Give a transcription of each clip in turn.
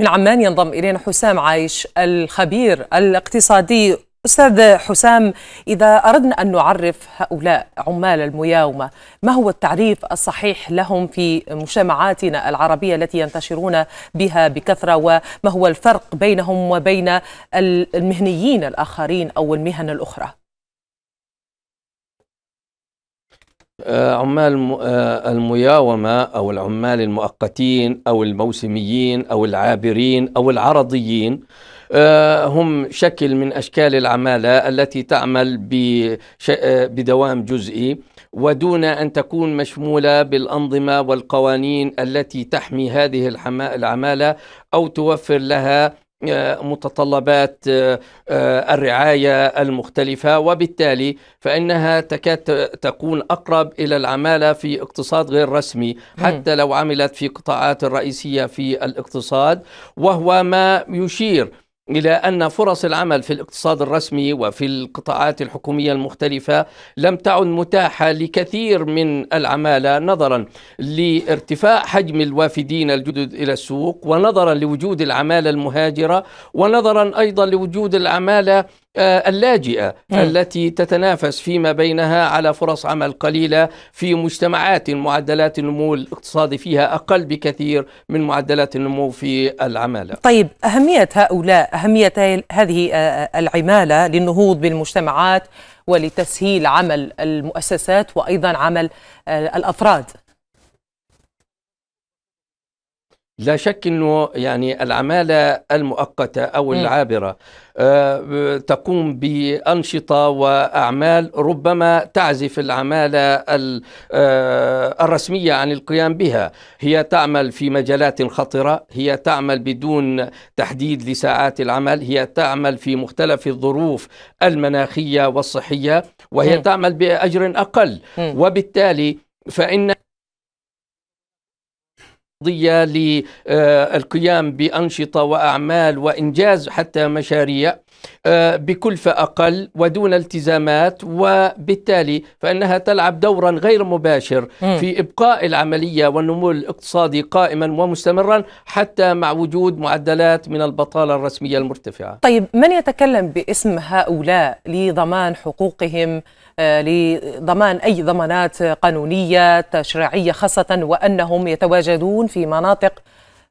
من عمان ينضم إلينا حسام عايش الخبير الاقتصادي أستاذ حسام إذا أردنا أن نعرف هؤلاء عمال المياومة ما هو التعريف الصحيح لهم في مجتمعاتنا العربية التي ينتشرون بها بكثرة وما هو الفرق بينهم وبين المهنيين الآخرين أو المهن الأخرى آه، عمال آه، المياومة أو العمال المؤقتين أو الموسميين أو العابرين أو العرضيين آه، هم شكل من أشكال العمالة التي تعمل بدوام جزئي ودون أن تكون مشمولة بالأنظمة والقوانين التي تحمي هذه العمالة أو توفر لها آه، متطلبات آه، آه، الرعايه المختلفه وبالتالي فانها تكاد تكون اقرب الى العماله في اقتصاد غير رسمي حتى لو عملت في قطاعات الرئيسيه في الاقتصاد وهو ما يشير إلى أن فرص العمل في الاقتصاد الرسمي وفي القطاعات الحكومية المختلفة لم تعد متاحة لكثير من العمالة نظرا لارتفاع حجم الوافدين الجدد إلى السوق ونظرا لوجود العمالة المهاجرة ونظرا أيضا لوجود العمالة آه، اللاجئة م. التي تتنافس فيما بينها على فرص عمل قليلة في مجتمعات معدلات النمو الاقتصادي فيها أقل بكثير من معدلات النمو في العمالة طيب أهمية هؤلاء أهمية هذه آه، آه، العمالة للنهوض بالمجتمعات ولتسهيل عمل المؤسسات وأيضا عمل الأفراد لا شك انه يعني العماله المؤقته او العابره آه، تقوم بانشطه واعمال ربما تعزف العماله آه، الرسميه عن القيام بها هي تعمل في مجالات خطره هي تعمل بدون تحديد لساعات العمل هي تعمل في مختلف الظروف المناخيه والصحيه وهي تعمل باجر اقل وبالتالي فان للقيام بأنشطة وأعمال وإنجاز حتى مشاريع آه، بكلفة أقل ودون التزامات وبالتالي فإنها تلعب دورا غير مباشر في إبقاء العملية والنمو الاقتصادي قائما ومستمرا حتى مع وجود معدلات من البطالة الرسمية المرتفعة طيب من يتكلم باسم هؤلاء لضمان حقوقهم آه، لضمان أي ضمانات قانونية تشريعية خاصة وأنهم يتواجدون في مناطق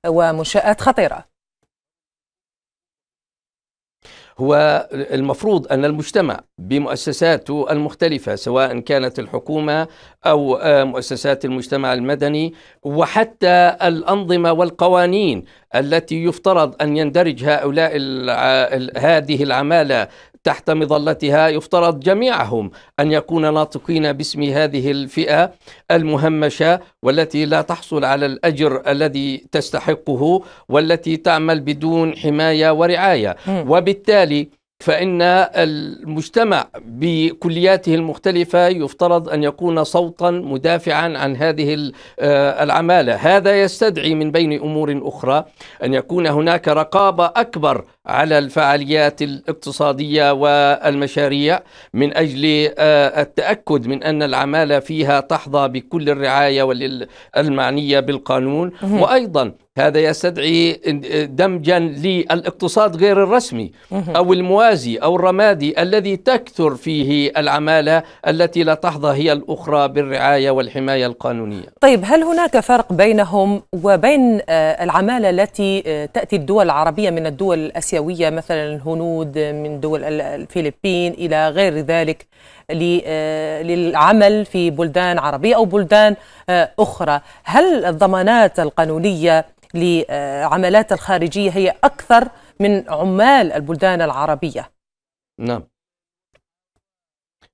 ومنشآت خطيرة هو المفروض أن المجتمع بمؤسساته المختلفة سواء كانت الحكومة أو آه، مؤسسات المجتمع المدني وحتى الأنظمة والقوانين التي يفترض أن يندرج هؤلاء هذه العمالة تحت مظلتها يفترض جميعهم أن يكون ناطقين باسم هذه الفئة المهمشة والتي لا تحصل على الأجر الذي تستحقه والتي تعمل بدون حماية ورعاية وبالتالي فإن المجتمع بكلياته المختلفة يفترض أن يكون صوتا مدافعا عن هذه آه، العمالة هذا يستدعي من بين أمور أخرى أن يكون هناك رقابة أكبر على الفعاليات الاقتصادية والمشاريع من أجل آه، التأكد من أن العمالة فيها تحظى بكل الرعاية المعنية بالقانون وأيضا هذا يستدعي دمجا للاقتصاد غير الرسمي او الموازي او الرمادي الذي تكثر فيه العماله التي لا تحظى هي الاخرى بالرعايه والحمايه القانونيه. طيب هل هناك فرق بينهم وبين آه، العماله التي آه، تاتي الدول العربيه من الدول الاسيويه؟ آسيوية مثلا الهنود من دول الفلبين إلى غير ذلك آه، للعمل في بلدان عربية أو بلدان آه، أخرى هل الضمانات القانونية لعملات الخارجية هي أكثر من عمال البلدان العربية؟ نعم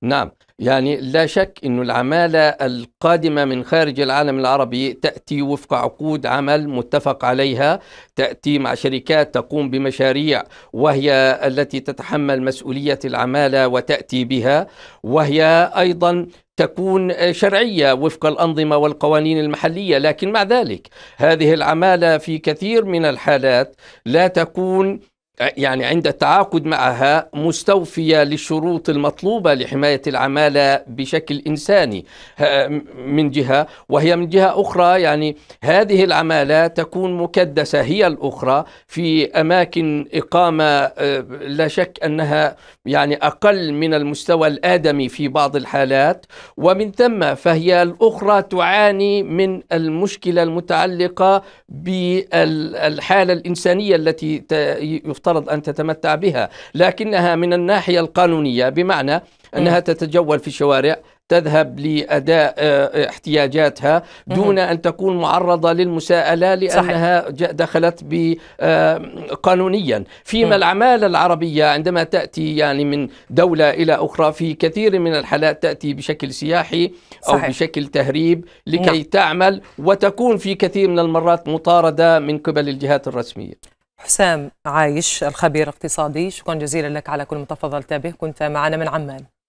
نعم يعني لا شك أن العمالة القادمة من خارج العالم العربي تأتي وفق عقود عمل متفق عليها تأتي مع شركات تقوم بمشاريع وهي التي تتحمل مسؤولية العمالة وتأتي بها وهي أيضا تكون شرعيه وفق الانظمه والقوانين المحليه، لكن مع ذلك هذه العماله في كثير من الحالات لا تكون يعني عند التعاقد معها مستوفية للشروط المطلوبة لحماية العمالة بشكل إنساني من جهة وهي من جهة أخرى يعني هذه العمالة تكون مكدسة هي الأخرى في أماكن إقامة لا شك أنها يعني أقل من المستوى الآدمي في بعض الحالات ومن ثم فهي الأخرى تعاني من المشكلة المتعلقة بالحالة الإنسانية التي يفترض يفترض أن تتمتع بها لكنها من الناحية القانونية بمعنى أنها تتجول في الشوارع تذهب لاداء آه، احتياجاتها دون ان تكون معرضه للمساءله لانها دخلت آه، قانونيا فيما العماله العربيه عندما تاتي يعني من دوله الى اخرى في كثير من الحالات تاتي بشكل سياحي او صحيح. بشكل تهريب لكي نعم. تعمل وتكون في كثير من المرات مطارده من قبل الجهات الرسميه حسام عايش الخبير الاقتصادي شكرا جزيلا لك على كل ما تفضلت به كنت معنا من عمان